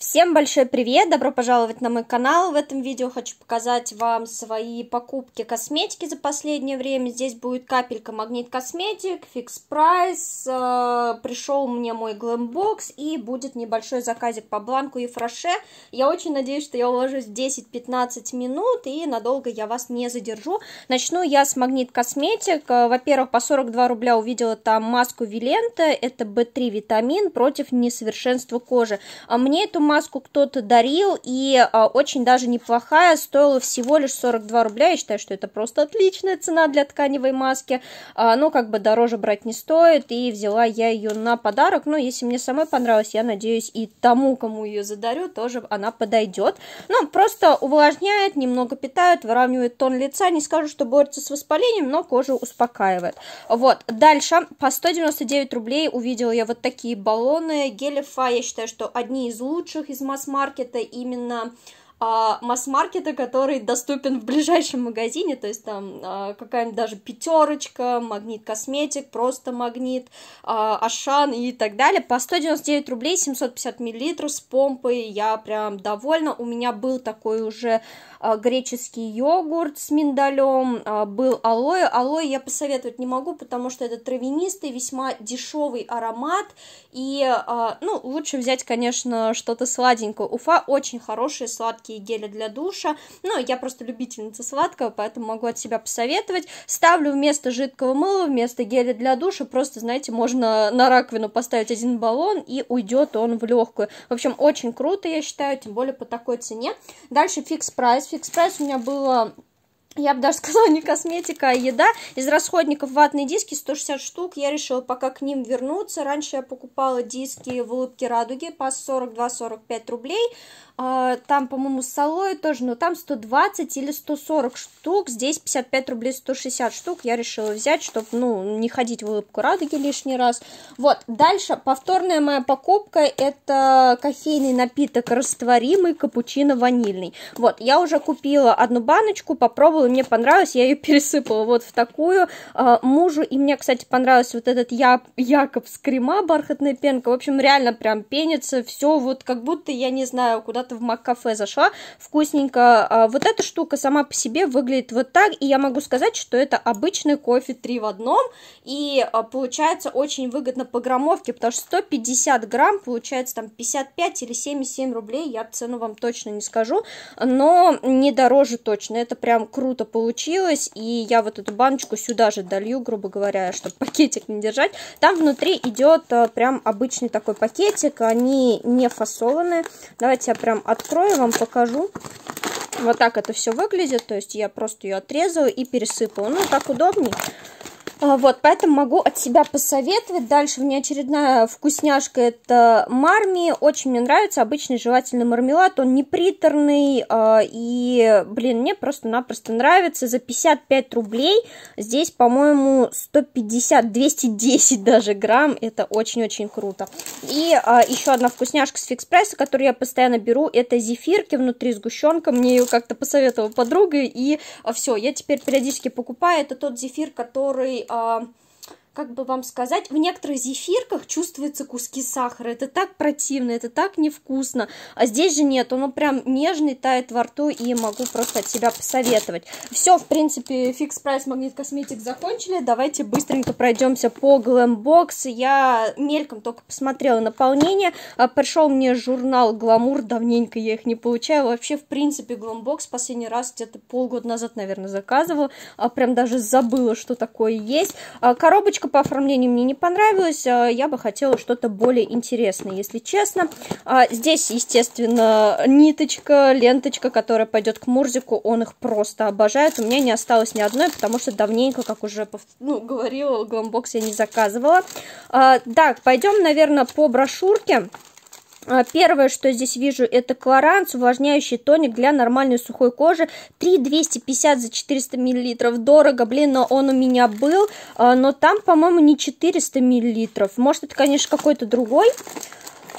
Всем большой привет! Добро пожаловать на мой канал. В этом видео хочу показать вам свои покупки косметики за последнее время. Здесь будет капелька Магнит Косметик, Фикс Прайс, э, пришел мне мой Глэмбокс и будет небольшой заказик по бланку и фраше. Я очень надеюсь, что я уложусь 10-15 минут и надолго я вас не задержу. Начну я с Магнит Косметик. Э, во-первых, по 42 рубля увидела там маску Вилента, это B3 витамин против несовершенства кожи. А Мне эту маску кто-то дарил, и а, очень даже неплохая, стоила всего лишь 42 рубля, я считаю, что это просто отличная цена для тканевой маски, а, но ну, как бы дороже брать не стоит, и взяла я ее на подарок, но ну, если мне самой понравилось, я надеюсь, и тому, кому ее задарю, тоже она подойдет, ну просто увлажняет, немного питает, выравнивает тон лица, не скажу, что борется с воспалением, но кожу успокаивает, вот, дальше, по 199 рублей увидела я вот такие баллоны гелифа я считаю, что одни из лучших, из масс-маркета именно а, масс-маркета, который доступен в ближайшем магазине, то есть там а, какая-нибудь даже пятерочка, магнит косметик, просто магнит, а, Ашан и так далее, по 199 рублей 750 миллилитров с помпой, я прям довольна, у меня был такой уже а, греческий йогурт с миндалем, а, был алоэ, алоэ я посоветовать не могу, потому что это травянистый, весьма дешевый аромат, и, а, ну, лучше взять, конечно, что-то сладенькое, Уфа очень хорошие сладкие сладкие гели для душа. Ну, я просто любительница сладкого, поэтому могу от себя посоветовать. Ставлю вместо жидкого мыла, вместо геля для душа, просто, знаете, можно на раковину поставить один баллон, и уйдет он в легкую. В общем, очень круто, я считаю, тем более по такой цене. Дальше фикс прайс. Фикс прайс у меня было я бы даже сказала, не косметика, а еда. Из расходников ватные диски 160 штук. Я решила пока к ним вернуться. Раньше я покупала диски в улыбке радуги по 42-45 рублей. А, там, по-моему, с солой тоже, но там 120 или 140 штук. Здесь 55 рублей 160 штук. Я решила взять, чтобы, ну, не ходить в улыбку радуги лишний раз. Вот, дальше повторная моя покупка. Это кофейный напиток растворимый, капучино ванильный. Вот, я уже купила одну баночку, попробовала попробовала, мне понравилось, я ее пересыпала вот в такую. А, мужу, и мне, кстати, понравился вот этот я, с крема бархатная пенка. В общем, реально прям пенится, все вот как будто, я не знаю, куда-то в Маккафе зашла, вкусненько. А, вот эта штука сама по себе выглядит вот так, и я могу сказать, что это обычный кофе 3 в одном, и а, получается очень выгодно по граммовке, потому что 150 грамм получается там 55 или 77 рублей, я цену вам точно не скажу, но не дороже точно, это прям круто круто получилось, и я вот эту баночку сюда же долью, грубо говоря, чтобы пакетик не держать. Там внутри идет э, прям обычный такой пакетик, они не фасованные. Давайте я прям открою, вам покажу. Вот так это все выглядит, то есть я просто ее отрезаю и пересыпаю, Ну, так удобнее. А, вот, поэтому могу от себя посоветовать. Дальше меня очередная вкусняшка это марми. Очень мне нравится обычный желательный мармелад. Он не приторный. А, и, блин, мне просто-напросто нравится. За 55 рублей здесь, по-моему, 150, 210 даже грамм. Это очень-очень круто. И а, еще одна вкусняшка с фикс-прайса, которую я постоянно беру. Это зефирки внутри сгущенка. Мне ее как-то посоветовала подруга. И все, я теперь периодически покупаю. Это тот зефир, который um, как бы вам сказать, в некоторых зефирках чувствуются куски сахара. Это так противно, это так невкусно. А здесь же нет, оно прям нежный, тает во рту, и могу просто от себя посоветовать. Все, в принципе, фикс прайс магнит косметик закончили. Давайте быстренько пройдемся по Glambox. Я мельком только посмотрела наполнение. А, Пришел мне журнал Гламур, давненько я их не получаю. Вообще, в принципе, Glambox последний раз где-то полгода назад, наверное, заказывала. А, прям даже забыла, что такое есть. А, коробочка по оформлению мне не понравилось, а я бы хотела что-то более интересное, если честно. А здесь, естественно, ниточка, ленточка, которая пойдет к Мурзику, он их просто обожает. У меня не осталось ни одной, потому что давненько, как уже ну, говорила, гламбокс я не заказывала. так пойдем, наверное, по брошюрке. А, первое, что здесь вижу, это Клоранс, увлажняющий тоник для нормальной сухой кожи. 3250 за 400 миллилитров Дорого, блин, но он у меня был. А, но там, по-моему, не 400 миллилитров, Может, это, конечно, какой-то другой.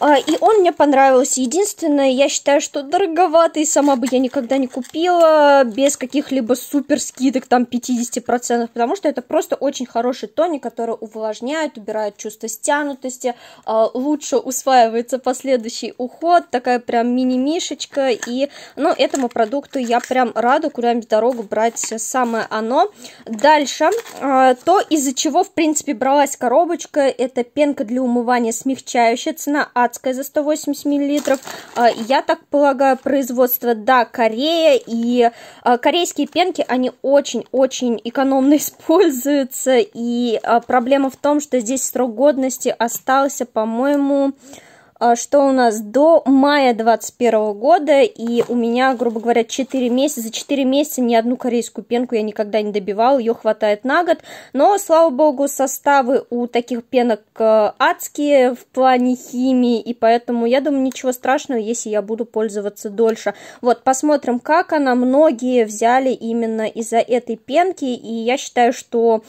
А, и он мне понравился. Единственное, я считаю, что дороговатый, сама бы я никогда не купила, без каких-либо супер скидок, там, 50%, потому что это просто очень хороший тоник, который увлажняет, убирает чувство стянутости, а, лучше усваивается последующий уход, такая прям мини-мишечка, и, ну, этому продукту я прям рада, куда-нибудь дорогу брать самое оно. Дальше, а, то, из-за чего, в принципе, бралась коробочка, это пенка для умывания смягчающая, цена от азиатское за 180 миллилитров. А, я так полагаю, производство, да, Корея, и а, корейские пенки, они очень-очень экономно используются, и а, проблема в том, что здесь срок годности остался, по-моему, а, что у нас до мая 2021 года, и у меня, грубо говоря, 4 месяца, за 4 месяца ни одну корейскую пенку я никогда не добивала, ее хватает на год, но, слава богу, составы у таких пенок э, адские в плане химии, и поэтому, я думаю, ничего страшного, если я буду пользоваться дольше. Вот, посмотрим, как она, многие взяли именно из-за этой пенки, и я считаю, Что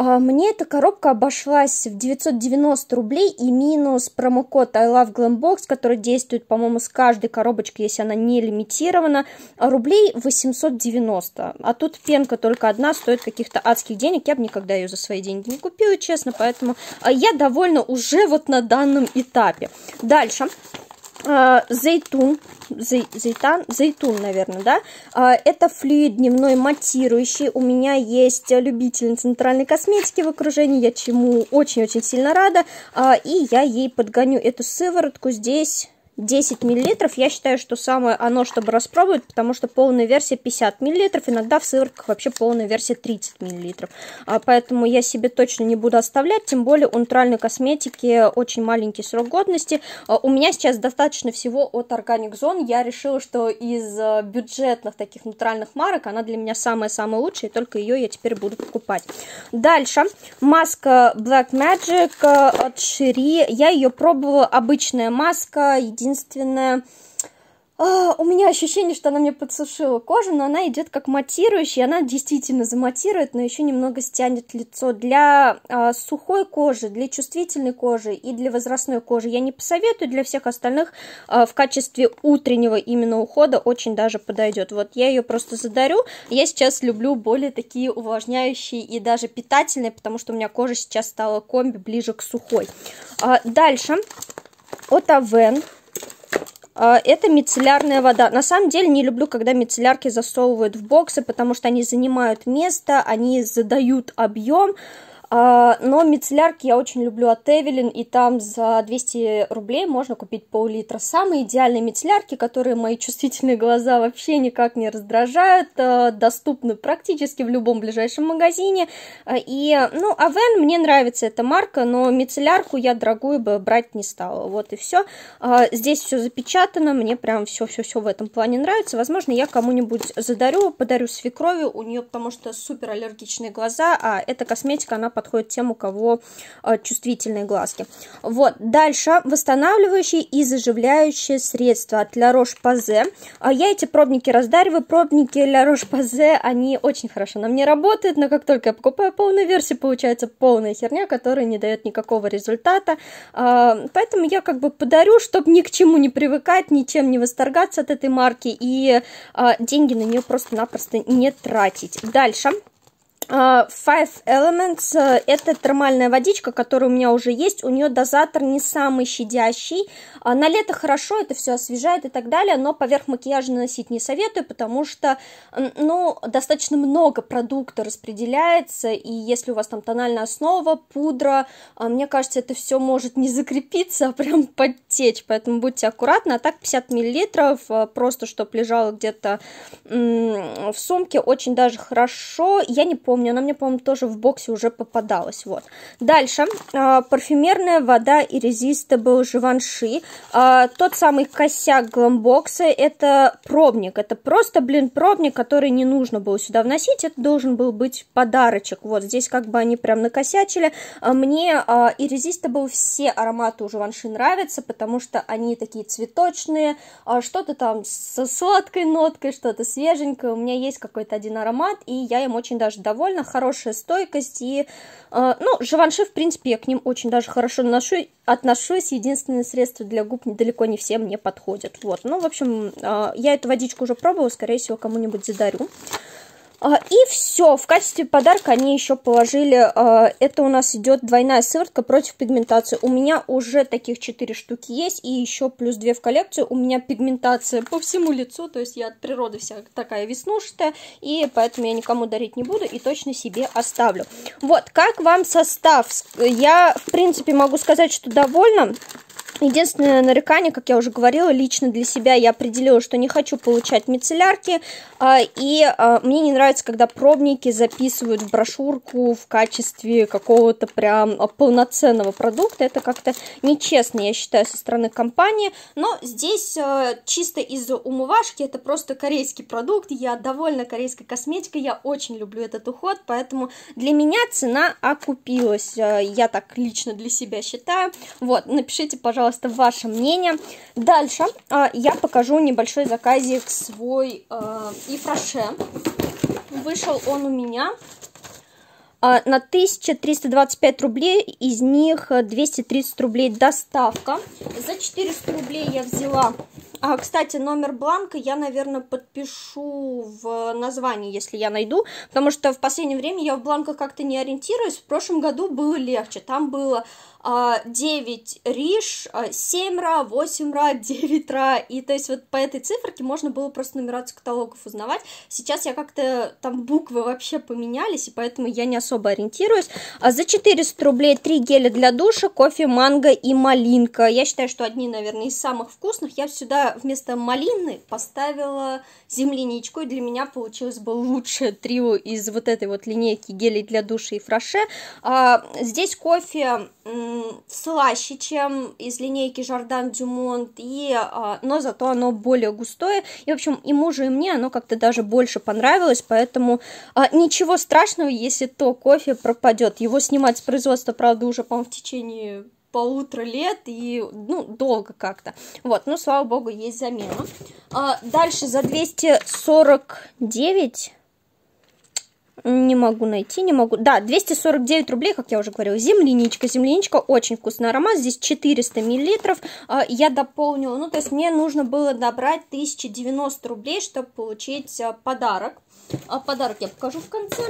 а, мне эта коробка обошлась в 990 рублей и минус промокод I love Glambox, который действует, по-моему, с каждой коробочкой, если она не лимитирована, а рублей 890. А тут пенка только одна стоит каких-то адских денег. Я бы никогда ее за свои деньги не купила, честно, поэтому а, я довольна уже вот на данном этапе. Дальше. Э, зейтун, зей, зейтан, зейтун, наверное, да, э, это флюид дневной матирующий, у меня есть любитель центральной косметики в окружении, я чему очень-очень сильно рада, э, и я ей подгоню эту сыворотку здесь 10 миллилитров Я считаю, что самое оно, чтобы распробовать, потому что полная версия 50 миллилитров Иногда в сыворотках вообще полная версия 30 миллилитров А поэтому я себе точно не буду оставлять. Тем более у натуральной косметики очень маленький срок годности. А у меня сейчас достаточно всего от Organic Zone. Я решила, что из э, бюджетных таких натуральных марок она для меня самая-самая лучшая. И только ее я теперь буду покупать. Дальше. Маска Black Magic э, от Шири. Я ее пробовала. Обычная маска единственное, а, у меня ощущение, что она мне подсушила кожу, но она идет как матирующая, она действительно заматирует, но еще немного стянет лицо. Для э, сухой кожи, для чувствительной кожи и для возрастной кожи я не посоветую, для всех остальных э, в качестве утреннего именно ухода очень даже подойдет. Вот я ее просто задарю, я сейчас люблю более такие увлажняющие и даже питательные, потому что у меня кожа сейчас стала комби ближе к сухой. Э, дальше, от Авен. А, это мицеллярная вода. На самом деле не люблю, когда мицеллярки засовывают в боксы, потому что они занимают место, они задают объем, а, но мицеллярки я очень люблю от Эвелин, и там за 200 рублей можно купить пол-литра. Самые идеальные мицеллярки, которые мои чувствительные глаза вообще никак не раздражают, а, доступны практически в любом ближайшем магазине. А, и, ну, Авен мне нравится эта марка, но мицеллярку я дорогую бы брать не стала. Вот и все. Здесь все запечатано, мне прям все-все-все в этом плане нравится. Возможно, я кому-нибудь задарю, подарю свекрови, у нее потому что супер аллергичные глаза, а эта косметика, она подходит тем, у кого э, чувствительные глазки. Вот, дальше восстанавливающие и заживляющие средства от La Roche-Posay. А я эти пробники раздариваю, пробники La Roche-Posay, они очень хорошо на мне работают, но как только я покупаю полную версию, получается полная херня, которая не дает никакого результата, а, поэтому я как бы подарю, чтобы ни к чему не привыкать, ничем не восторгаться от этой марки, и а, деньги на нее просто-напросто не тратить. Дальше. А, Five Elements э, – это термальная водичка, которая у меня уже есть. У нее дозатор не самый щадящий. А, на лето хорошо, это все освежает и так далее, но поверх макияжа наносить не советую, потому что ну, достаточно много продукта распределяется, и если у вас там тональная основа, пудра, а, мне кажется, это все может не закрепиться, а прям под подсечь, поэтому будьте аккуратны. А так 50 миллилитров э, просто чтобы лежало где-то в сумке, очень даже хорошо. Я не помню, она мне, по-моему, тоже в боксе уже попадалась. Вот. Дальше. Э, парфюмерная вода Irresistible Живанши. Э, тот самый косяк гламбокса, это пробник. Это просто, блин, пробник, который не нужно было сюда вносить. Это должен был быть подарочек. Вот здесь как бы они прям накосячили. Мне Irresistible все ароматы у Givenchy нравятся, потому потому что они такие цветочные, а что-то там со сладкой ноткой, что-то свеженькое. У меня есть какой-то один аромат, и я им очень даже довольна. Хорошая стойкость и... Э, ну, живанши, в принципе, я к ним очень даже хорошо наношу, отношусь. Единственное средство для губ далеко не всем не подходит. Вот, ну, в общем, э, я эту водичку уже пробовала, скорее всего, кому-нибудь задарю. А, и все, в качестве подарка они еще положили, а, это у нас идет двойная сыворотка против пигментации. У меня уже таких 4 штуки есть, и еще плюс 2 в коллекцию. У меня пигментация по всему лицу, то есть я от природы вся такая веснушатая, и поэтому я никому дарить не буду и точно себе оставлю. Вот, как вам состав? Я, в принципе, могу сказать, что довольна. Единственное нарекание, как я уже говорила, лично для себя я определила, что не хочу получать мицеллярки, а, и а, мне не нравится, когда пробники записывают в брошюрку в качестве какого-то прям а, полноценного продукта, это как-то нечестно, я считаю, со стороны компании, но здесь чисто из умывашки, это просто корейский продукт, я довольна корейской косметикой, я очень люблю этот уход, поэтому для меня цена окупилась, я так лично для себя считаю, вот, напишите, пожалуйста, пожалуйста, ваше мнение. Дальше э, я покажу небольшой заказик свой э, а, Ифраше. Вышел он у меня э, на 1325 рублей, из них 230 рублей доставка. За 400 рублей я взяла... А, кстати, номер бланка я, наверное, подпишу в названии, если я найду, потому что в последнее время я в бланках как-то не ориентируюсь. В прошлом году было легче, там было 9 а, риш, 7 ра, 8 ра, 9 ра, и то есть вот по этой циферке можно было просто нумерацию каталогов узнавать. Сейчас я как-то там буквы вообще поменялись, и поэтому я не особо ориентируюсь. а За 400 рублей 3 геля для душа, кофе, манго и малинка. Я считаю, что одни, наверное, из самых вкусных. Я сюда вместо малины поставила земляничку, и для меня получилось бы лучше трио из вот этой вот линейки гелей для душа и фраше. А, здесь кофе слаще, чем из линейки Жордан Дюмонт, и, а, но зато оно более густое. И, в общем, и мужу, и мне оно как-то даже больше понравилось, поэтому а, ничего страшного, если то кофе пропадет. Его снимать с производства, правда, уже, по-моему, в течение полутора лет и, ну, долго как-то. Вот, ну, слава богу, есть замена. А, дальше за 249 не могу найти, не могу. Да, 249 рублей, как я уже говорила. Земляничка. Земляничка очень вкусный аромат. Здесь 400 миллилитров. А, я дополнила, ну, то есть мне нужно было добрать 1090 рублей, чтобы получить а, подарок. А, подарок я покажу в конце.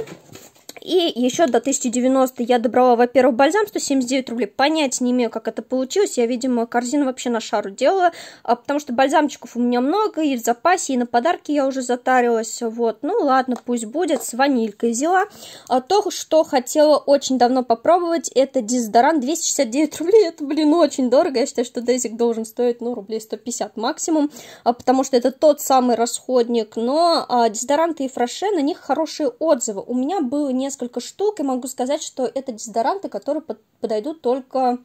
И еще до 1090 я добрала, во-первых, бальзам 179 рублей. понять не имею, как это получилось. Я, видимо, корзину вообще на шару делала, а, потому что бальзамчиков у меня много, и в запасе, и на подарки я уже затарилась. Вот, ну ладно, пусть будет. С ванилькой взяла. А то, что хотела очень давно попробовать, это дезодорант 269 рублей. Это, блин, очень дорого. Я считаю, что Дезик должен стоить, ну, рублей 150 максимум, а потому что это тот самый расходник. Но а, дезодоранты и фраше, на них хорошие отзывы. У меня было не несколько штук, и могу сказать, что это дезодоранты, которые подойдут только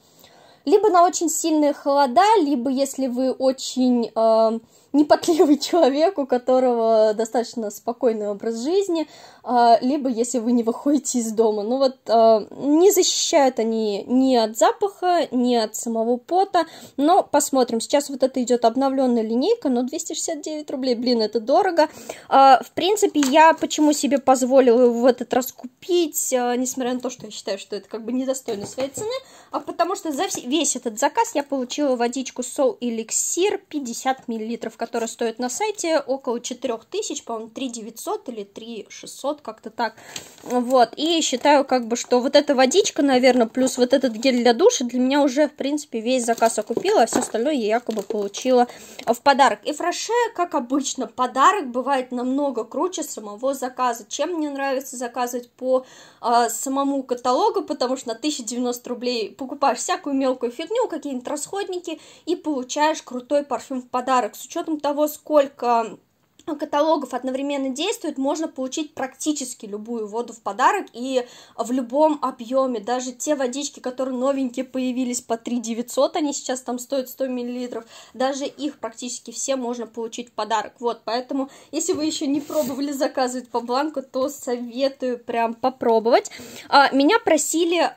либо на очень сильные холода, либо если вы очень... Э, непотливый человек, у которого достаточно спокойный образ жизни, а, либо если вы не выходите из дома. Ну вот а, не защищают они ни от запаха, ни от самого пота, но посмотрим. Сейчас вот это идет обновленная линейка, но 269 рублей, блин, это дорого. А, в принципе, я почему себе позволила в этот раз купить, несмотря на то, что я считаю, что это как бы недостойно своей цены, а потому что за весь этот заказ я получила водичку Soul Elixir 50 миллилитров, который стоит на сайте, около 4000, по-моему, 3900 или 3600, как-то так. Вот, и считаю, как бы, что вот эта водичка, наверное, плюс вот этот гель для душа, для меня уже, в принципе, весь заказ окупила, а все остальное я якобы получила в подарок. И фраше как обычно, подарок бывает намного круче самого заказа. Чем мне нравится заказывать по э, самому каталогу, потому что на 1090 рублей покупаешь всякую мелкую фигню, какие-нибудь расходники, и получаешь крутой парфюм в подарок. С учетом учетом того, сколько каталогов одновременно действует, можно получить практически любую воду в подарок и в любом объеме, даже те водички, которые новенькие появились по 3 900, они сейчас там стоят 100 миллилитров, даже их практически все можно получить в подарок, вот, поэтому, если вы еще не пробовали заказывать по бланку, то советую прям попробовать. А, меня просили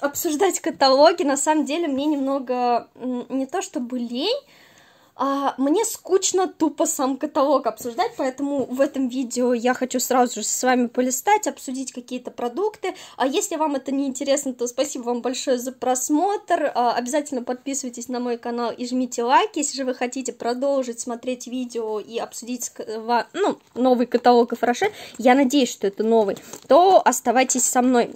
обсуждать каталоги, на самом деле мне немного не то чтобы лень, а, мне скучно тупо сам каталог обсуждать, поэтому в этом видео я хочу сразу же с вами полистать, обсудить какие-то продукты. А если вам это не интересно, то спасибо вам большое за просмотр. А, обязательно подписывайтесь на мой канал и жмите лайк, если же вы хотите продолжить смотреть видео и обсудить ну, новый каталог Афраше. Я надеюсь, что это новый, то оставайтесь со мной.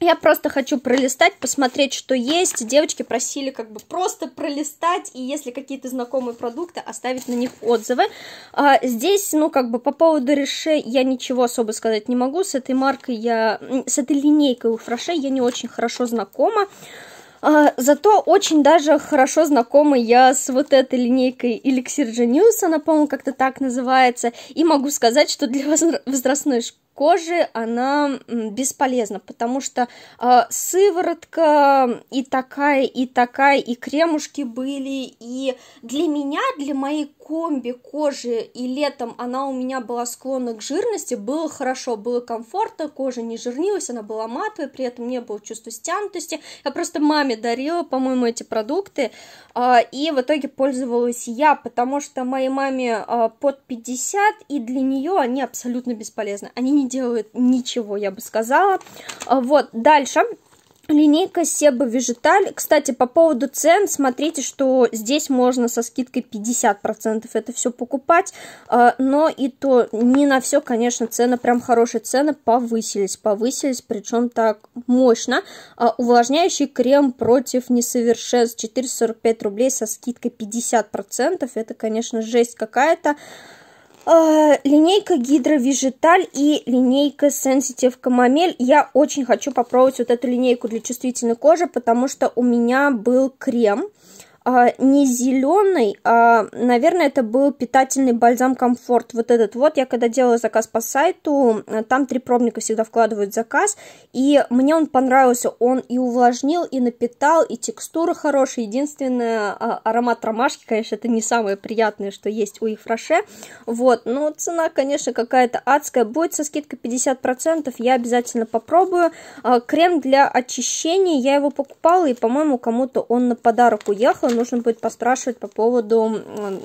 Я просто хочу пролистать, посмотреть, что есть. Девочки просили как бы просто пролистать, и если какие-то знакомые продукты, оставить на них отзывы. А, здесь, ну, как бы по поводу Реше я ничего особо сказать не могу. С этой маркой я... С этой линейкой у Фраше я не очень хорошо знакома. А, зато очень даже хорошо знакома я с вот этой линейкой Elixir Genius, она, по-моему, как-то так называется, и могу сказать, что для возрастной школы кожи, она бесполезна, потому что э, сыворотка и такая, и такая, и кремушки были, и для меня, для моей комби кожи, и летом она у меня была склонна к жирности, было хорошо, было комфортно, кожа не жирнилась, она была матовая, при этом не было чувства стянутости, я просто маме дарила, по-моему, эти продукты, э, и в итоге пользовалась я, потому что моей маме э, под 50, и для нее они абсолютно бесполезны, они не делают ничего, я бы сказала. А, вот, дальше линейка Себа Вежиталь. Кстати, по поводу цен, смотрите, что здесь можно со скидкой 50% это все покупать, а, но и то не на все, конечно, цены, прям хорошие цены повысились, повысились, причем так мощно. А, увлажняющий крем против несовершенств 445 рублей со скидкой 50%, это, конечно, жесть какая-то. Э, линейка Гидро Вежиталь и линейка сенситив Камамель. Я очень хочу попробовать вот эту линейку для чувствительной кожи, потому что у меня был крем, э, а, не зеленый, а, наверное, это был питательный бальзам комфорт. Вот этот вот, я когда делала заказ по сайту, э, там три пробника всегда вкладывают заказ, и мне он понравился, он и увлажнил, и напитал, и текстура хорошая. Единственное, а, аромат ромашки, конечно, это не самое приятное, что есть у их фраше. Вот, но цена, конечно, какая-то адская. Будет со скидкой 50%, я обязательно попробую. А, крем для очищения, я его покупала, и, по-моему, кому-то он на подарок уехал, нужно будет поспрашивать по поводу,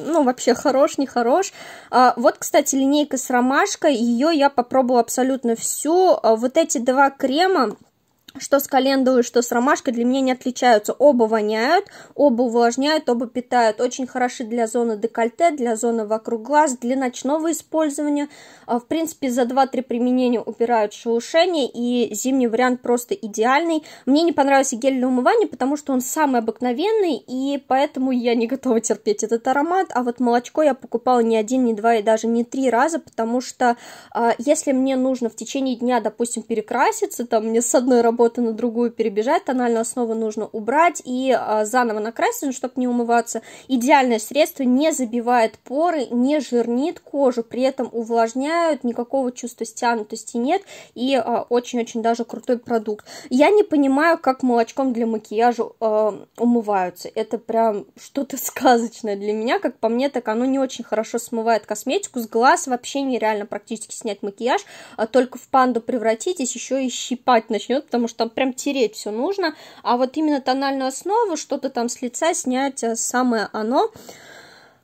ну, вообще, хорош, не хорош. А, вот, кстати, линейка с ромашкой, ее я попробовала абсолютно всю. А, вот эти два крема, что с календулой, что с ромашкой для меня не отличаются. Оба воняют, оба увлажняют, оба питают. Очень хороши для зоны декольте, для зоны вокруг глаз, для ночного использования. А, в принципе, за 2-3 применения убирают шелушение, и зимний вариант просто идеальный. Мне не понравился гель для умывания, потому что он самый обыкновенный, и поэтому я не готова терпеть этот аромат. А вот молочко я покупала не один, не два и даже не три раза, потому что а, если мне нужно в течение дня, допустим, перекраситься, там мне с одной работы работы на другую перебежать, тональную основу нужно убрать и а, заново накрасить, ну, чтобы не умываться. Идеальное средство не забивает поры, не жирнит кожу, при этом увлажняют, никакого чувства стянутости нет и а, очень-очень даже крутой продукт. Я не понимаю, как молочком для макияжа а, умываются. Это прям что-то сказочное для меня, как по мне, так оно не очень хорошо смывает косметику, с глаз вообще нереально практически снять макияж, а только в панду превратитесь, еще и щипать начнет, потому что что там прям тереть все нужно, а вот именно тональную основу, что-то там с лица снять, э, самое оно.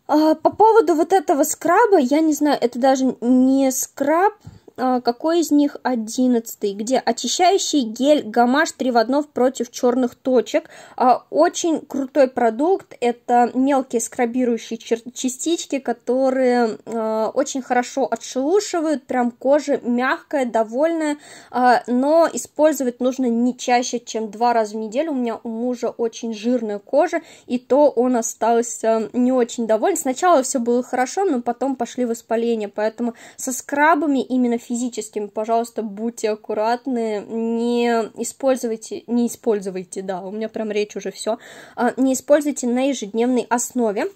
А, по поводу вот этого скраба, я не знаю, это даже не скраб, а, какой из них одиннадцатый, где очищающий гель гамаш 3 в 1 против черных точек. А, очень крутой продукт, это мелкие скрабирующие частички, которые а, очень хорошо отшелушивают, прям кожа мягкая, довольная, но использовать нужно не чаще, чем два раза в неделю. У меня у мужа очень жирная кожа, и то он остался не очень доволен. Сначала все было хорошо, но потом пошли воспаления, поэтому со скрабами именно физическим, пожалуйста, будьте аккуратны, не используйте, не используйте, да, у меня прям речь уже все, а, не используйте на ежедневной основе,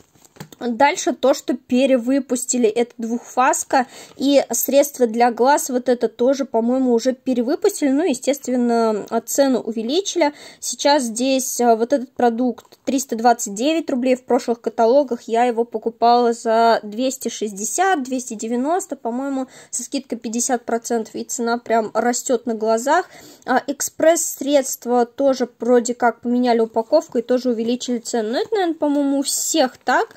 Дальше то, что перевыпустили, это двухфаска, и средство для глаз, вот это тоже, по-моему, уже перевыпустили, ну, естественно, цену увеличили. Сейчас здесь а, вот этот продукт 329 рублей, в прошлых каталогах я его покупала за 260, 290, по-моему, со скидкой 50%, и цена прям растет на глазах. А экспресс-средства тоже вроде как поменяли упаковку и тоже увеличили цену, но ну, это, наверное, по-моему, у всех так,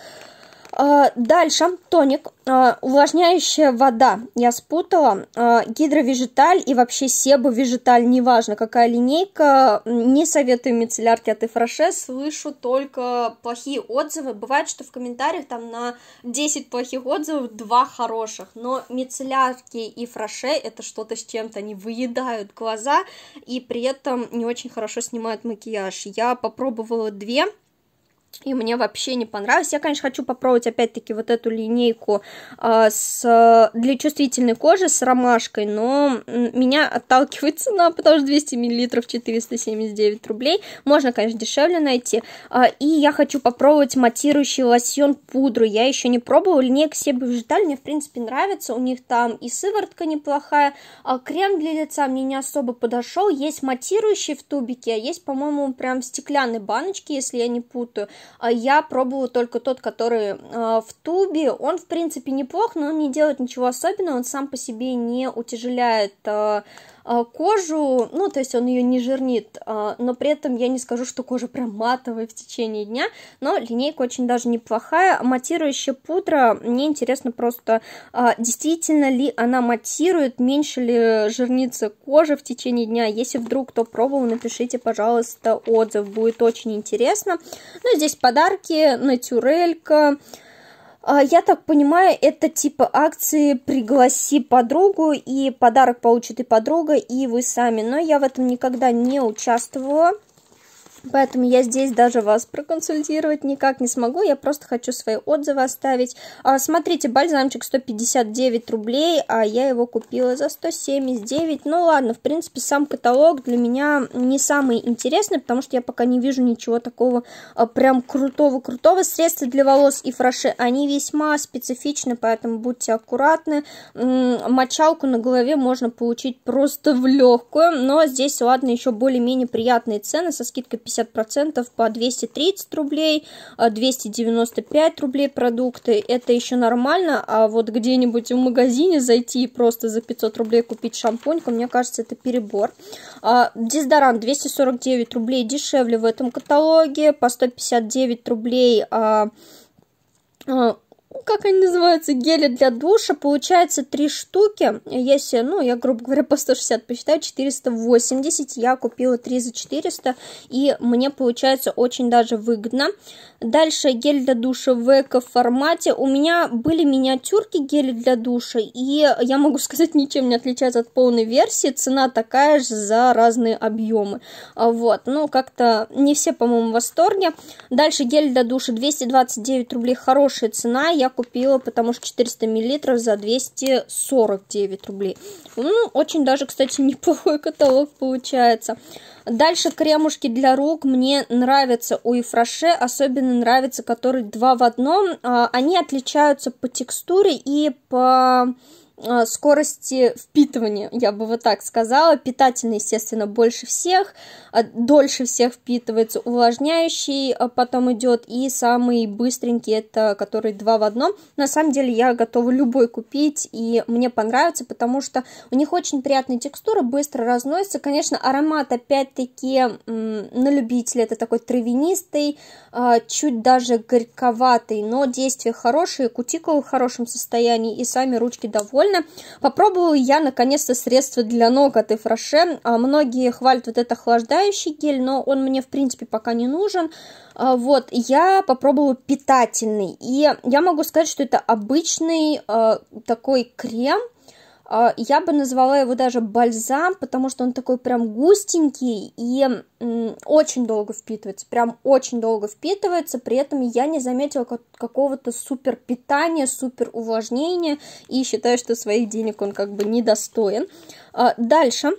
Э, дальше тоник, э, увлажняющая вода. Я спутала э, гидровежиталь и вообще себовежиталь, неважно какая линейка. Не советую мицеллярки от Ифраше, слышу только плохие отзывы. Бывает, что в комментариях там на 10 плохих отзывов 2 хороших, но мицеллярки и фраше это что-то с чем-то, они выедают глаза и при этом не очень хорошо снимают макияж. Я попробовала две, и мне вообще не понравилось. Я, конечно, хочу попробовать опять-таки вот эту линейку э, с, для чувствительной кожи с ромашкой, но меня отталкивает цена, потому что 200 мл 479 рублей. Можно, конечно, дешевле найти. Э, и я хочу попробовать матирующий лосьон пудру. Я еще не пробовала. Линейка Себа Вежиталь мне, в принципе, нравится. У них там и сыворотка неплохая, а крем для лица мне не особо подошел. Есть матирующий в тубике, а есть, по-моему, прям в стеклянной баночке, если я не путаю. А я пробовала только тот, который э, в тубе. Он, в принципе, неплох, но он не делает ничего особенного, он сам по себе не утяжеляет э, а, кожу, ну, то есть он ее не жирнит, а, но при этом я не скажу, что кожа прям матовая в течение дня, но линейка очень даже неплохая. Матирующая пудра, мне интересно просто, а, действительно ли она матирует, меньше ли жирнится кожа в течение дня. Если вдруг кто пробовал, напишите, пожалуйста, отзыв, будет очень интересно. Ну, здесь подарки, натюрелька, а, я так понимаю, это типа акции «Пригласи подругу» и подарок получит и подруга, и вы сами. Но я в этом никогда не участвовала. Поэтому я здесь даже вас проконсультировать никак не смогу, я просто хочу свои отзывы оставить. А, смотрите, бальзамчик 159 рублей, а я его купила за 179. Ну ладно, в принципе, сам каталог для меня не самый интересный, потому что я пока не вижу ничего такого а, прям крутого-крутого. Средства для волос и фроши, они весьма специфичны, поэтому будьте аккуратны. мочалку на голове можно получить просто в легкую, но здесь, ладно, еще более-менее приятные цены со скидкой 50%. 50% по 230 рублей, 295 а рублей продукты. Это еще нормально, а вот где-нибудь в магазине зайти и просто за 500 рублей купить шампуньку, мне кажется, это перебор. А дезодорант 249 рублей дешевле в этом каталоге, по 159 рублей а, ну, как они называются, гели для душа, получается три штуки, если, ну, я, грубо говоря, по 160 посчитаю, 480, я купила 3 за 400, и мне получается очень даже выгодно. Дальше гель для душа в эко-формате, у меня были миниатюрки гели для душа, и я могу сказать, ничем не отличается от полной версии, цена такая же за разные объемы, а вот, ну, как-то не все, по-моему, в восторге. Дальше гель для душа 229 рублей, хорошая цена, я я купила, потому что 400 мл за 249 рублей. Ну, очень даже, кстати, неплохой каталог получается. Дальше кремушки для рук мне нравятся у Ифраше, особенно нравятся, которые два в одном. А, они отличаются по текстуре и по а, скорости впитывания, я бы вот так сказала. Питательный, естественно, больше всех, а, дольше всех впитывается, увлажняющий а, потом идет, и самый быстренький, это который два в одном. На самом деле я готова любой купить, и мне понравится, потому что у них очень приятная текстура, быстро разносится. Конечно, аромат опять-таки на любителя, это такой травянистый, чуть даже горьковатый, но действие хорошее, кутикулы в хорошем состоянии, и сами ручки довольны прикольно. Попробовала я, наконец-то, средство для ног от Ифраше. А, многие хвалят вот этот охлаждающий гель, но он мне, в принципе, пока не нужен. А, вот, я попробовала питательный. И я могу сказать, что это обычный э, такой крем, а, я бы назвала его даже бальзам, потому что он такой прям густенький и очень долго впитывается, прям очень долго впитывается, при этом я не заметила какого-то супер питания, супер увлажнения и считаю, что своих денег он как бы недостоин. А, дальше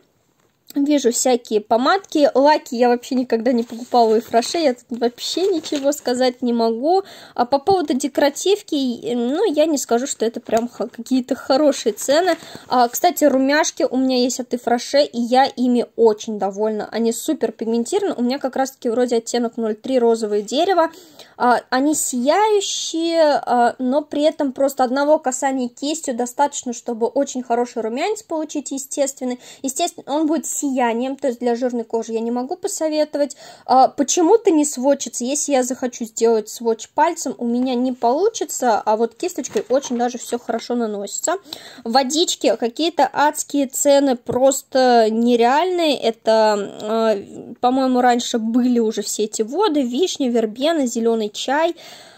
Вижу всякие помадки, лаки я вообще никогда не покупала и фраше, я тут вообще ничего сказать не могу. А по поводу декоративки, ну, я не скажу, что это прям какие-то хорошие цены. А, кстати, румяшки у меня есть от и фраше, и я ими очень довольна. Они супер пигментированы, у меня как раз-таки вроде оттенок 03 розовое дерево. А, они сияющие, а, но при этом просто одного касания кистью достаточно, чтобы очень хороший румянец получить естественный. Естественно, он будет сияющий сиянием, то есть для жирной кожи я не могу посоветовать. А Почему-то не сводчится, если я захочу сделать сводч пальцем, у меня не получится, а вот кисточкой очень даже все хорошо наносится. Водички какие-то адские цены, просто нереальные, это, а, по-моему, раньше были уже все эти воды, вишня, вербена, зеленый чай,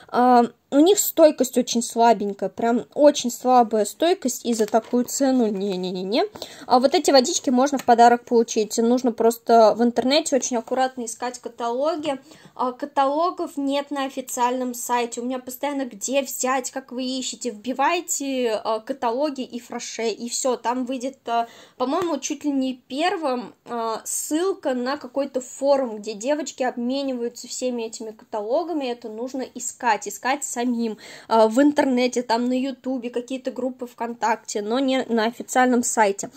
Uh, у них стойкость очень слабенькая, прям очень слабая стойкость, и за такую цену не-не-не-не. А вот эти водички можно в подарок получить, нужно просто в интернете очень аккуратно искать каталоги. А каталогов нет на официальном сайте, у меня постоянно где взять, как вы ищете, вбивайте а, каталоги и фраше, и все, там выйдет, а, по-моему, чуть ли не первым а, ссылка на какой-то форум, где девочки обмениваются всеми этими каталогами, это нужно искать, искать самим, а, в интернете, там на ютубе, какие-то группы ВКонтакте, но не на официальном сайте.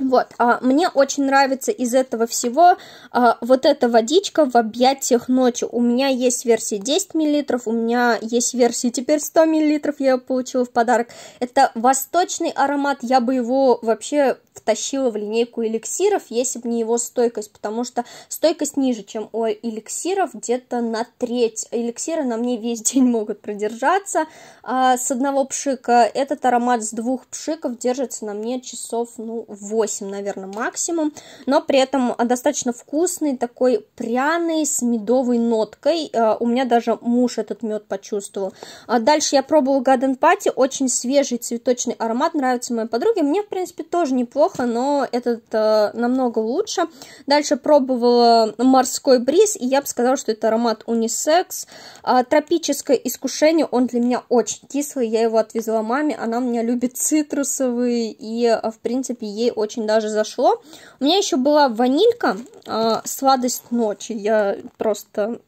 Вот, а, мне очень нравится из этого всего а, вот эта водичка в объятиях ночи. У меня есть версия 10 мл, у меня есть версия теперь 100 мл, я получила в подарок. Это восточный аромат, я бы его вообще втащила в линейку эликсиров, если бы не его стойкость, потому что стойкость ниже, чем у эликсиров, где-то на треть. Эликсиры на мне весь день могут продержаться а, с одного пшика. Этот аромат с двух пшиков держится на мне часов, ну, 8, наверное, максимум, но при этом достаточно вкусный, такой пряный, с медовой ноткой. А, у меня даже муж этот мед почувствовал. А дальше я пробовала Garden Party, очень свежий цветочный аромат, нравится моей подруге. Мне, в принципе, тоже неплохо неплохо, но этот э, намного лучше. Дальше пробовала морской бриз, и я бы сказала, что это аромат унисекс. Э, тропическое искушение, он для меня очень кислый, я его отвезла маме, она у меня любит цитрусовые, и, э, в принципе, ей очень даже зашло. У меня еще была ванилька, э, сладость ночи, я просто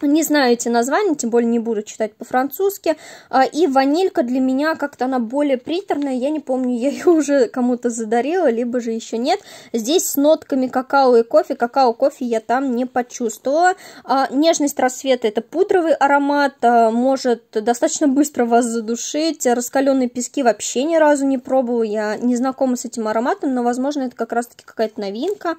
не знаю эти названия, тем более не буду читать по-французски. А, и ванилька для меня как-то она более приторная. Я не помню, я ее уже кому-то задарила, либо же еще нет. Здесь с нотками какао и кофе. Какао-кофе я там не почувствовала. А, нежность рассвета это пудровый аромат. А, может достаточно быстро вас задушить. Раскаленные пески вообще ни разу не пробовала. Я не знакома с этим ароматом, но возможно это как раз таки какая-то новинка.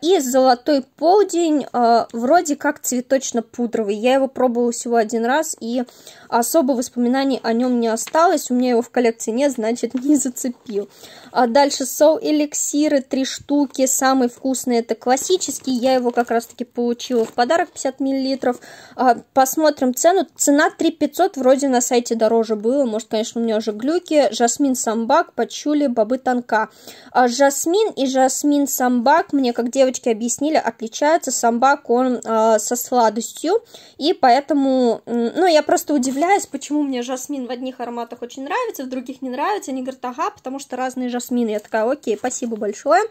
И золотой полдень вроде как цветочный пудровый. Я его пробовала всего один раз, и особо воспоминаний о нем не осталось. У меня его в коллекции нет, значит, не зацепил. А дальше соу-эликсиры, три штуки. Самый вкусный это классический. Я его как раз-таки получила в подарок, 50 миллилитров. А, посмотрим цену. Цена 3 500, вроде на сайте дороже было. Может, конечно, у меня уже глюки. Жасмин самбак, пачули, бобы танка. А жасмин и жасмин самбак, мне как девочки объяснили, отличаются. Самбак, он а, со сладостью полностью, и поэтому, ну, я просто удивляюсь, почему мне жасмин в одних ароматах очень нравится, в других не нравится, они говорят, ага, потому что разные жасмины, я такая, окей, спасибо большое,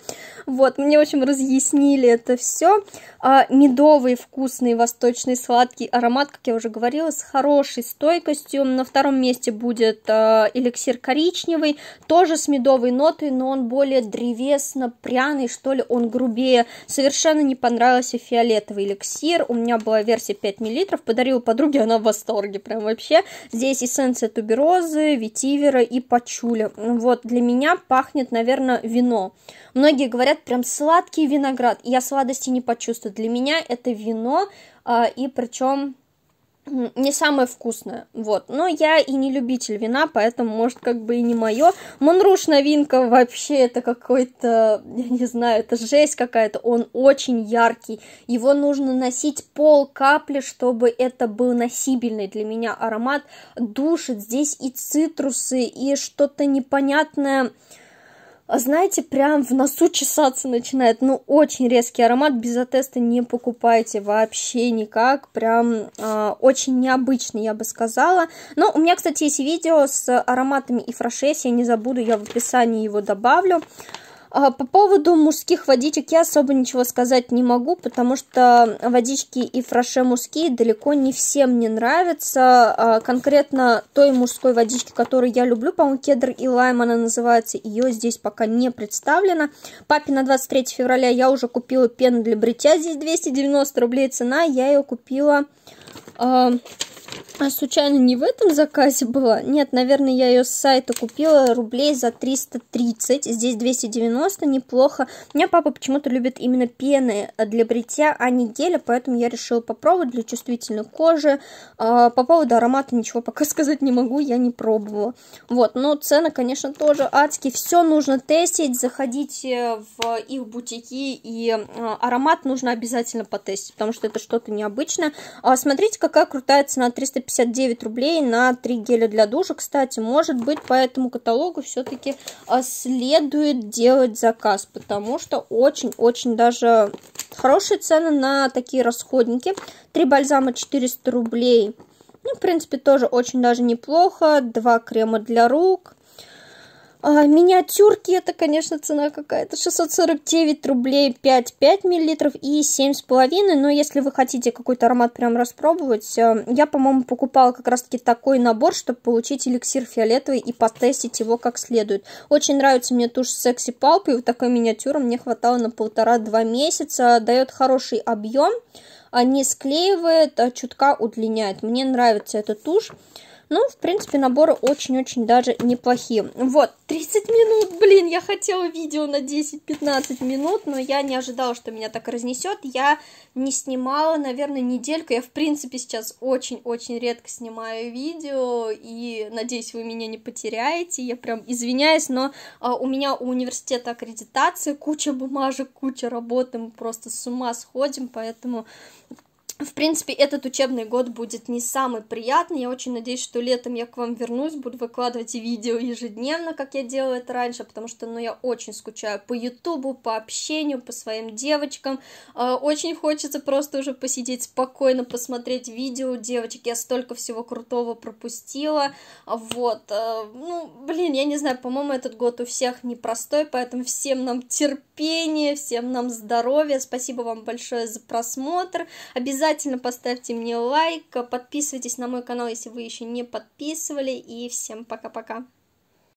вот, мне, в общем, разъяснили это все, а, медовый, вкусный, восточный, сладкий аромат, как я уже говорила, с хорошей стойкостью, на втором месте будет а, эликсир коричневый, тоже с медовой нотой, но он более древесно-пряный, что ли, он грубее, совершенно не понравился фиолетовый эликсир, у меня была версия 5 мл. Подарила подруге, она в восторге прям вообще. Здесь эссенция туберозы, ветивера и пачуля. Вот, для меня пахнет, наверное, вино. Многие говорят, прям сладкий виноград. Я сладости не почувствую. Для меня это вино, а, и причем не самое вкусное, вот. Но я и не любитель вина, поэтому, может, как бы и не мое. Монруш новинка вообще это какой-то, я не знаю, это жесть какая-то. Он очень яркий. Его нужно носить пол капли, чтобы это был носибельный для меня аромат. Душит здесь и цитрусы, и что-то непонятное а знаете, прям в носу чесаться начинает. Ну, очень резкий аромат, без атеста не покупайте вообще никак. Прям э, очень необычный, я бы сказала. Но у меня, кстати, есть видео с ароматами и фрошес, я не забуду, я в описании его добавлю. А, по поводу мужских водичек я особо ничего сказать не могу, потому что водички и фраше мужские далеко не всем не нравятся. А, конкретно той мужской водички, которую я люблю, по-моему, кедр и лайм она называется, ее здесь пока не представлена. Папе на 23 февраля я уже купила пену для бритья, здесь 290 рублей цена, я ее купила а случайно не в этом заказе была? Нет, наверное, я ее с сайта купила рублей за 330. Здесь 290, неплохо. У меня папа почему-то любит именно пены а, для бритья, а не геля, поэтому я решила попробовать для чувствительной кожи. А, по поводу аромата ничего пока сказать не могу, я не пробовала. Вот, но цены, конечно, тоже адские. Все нужно тестить, заходите э, в их бутики, и а, аромат нужно обязательно потестить, потому что это что-то необычное. А, смотрите, как КК крутая цена 359 рублей на 3 геля для душа. Кстати, может быть, по этому каталогу все-таки а, следует делать заказ, потому что очень-очень даже хорошие цены на такие расходники. Три бальзама 400 рублей. Ну, в принципе, тоже очень даже неплохо. Два крема для рук. А, миниатюрки, это, конечно, цена какая-то. 649 рублей 5, 5 миллилитров и 7,5. Но если вы хотите какой-то аромат прям распробовать, э, я, по-моему, покупала как раз-таки такой набор, чтобы получить эликсир фиолетовый и потестить его как следует. Очень нравится мне тушь Sexy палпы, и вот такой миниатюра мне хватало на полтора-два месяца. Дает хороший объем, не склеивает, а чутка удлиняет. Мне нравится эта тушь. Ну, в принципе, наборы очень-очень даже неплохие. Вот, 30 минут, блин, я хотела видео на 10-15 минут, но я не ожидала, что меня так разнесет. Я не снимала, наверное, недельку. Я, в принципе, сейчас очень-очень редко снимаю видео, и надеюсь, вы меня не потеряете. Я прям извиняюсь, но а, у меня у университета аккредитации, куча бумажек, куча работы, мы просто с ума сходим, поэтому в принципе, этот учебный год будет не самый приятный. Я очень надеюсь, что летом я к вам вернусь, буду выкладывать видео ежедневно, как я делала это раньше, потому что, ну, я очень скучаю по Ютубу, по общению, по своим девочкам. А, очень хочется просто уже посидеть спокойно, посмотреть видео девочек. Я столько всего крутого пропустила. Вот. А, ну, блин, я не знаю, по-моему, этот год у всех непростой, поэтому всем нам терпение, всем нам здоровья. Спасибо вам большое за просмотр. Обязательно Обязательно поставьте мне лайк, подписывайтесь на мой канал, если вы еще не подписывали, и всем пока-пока.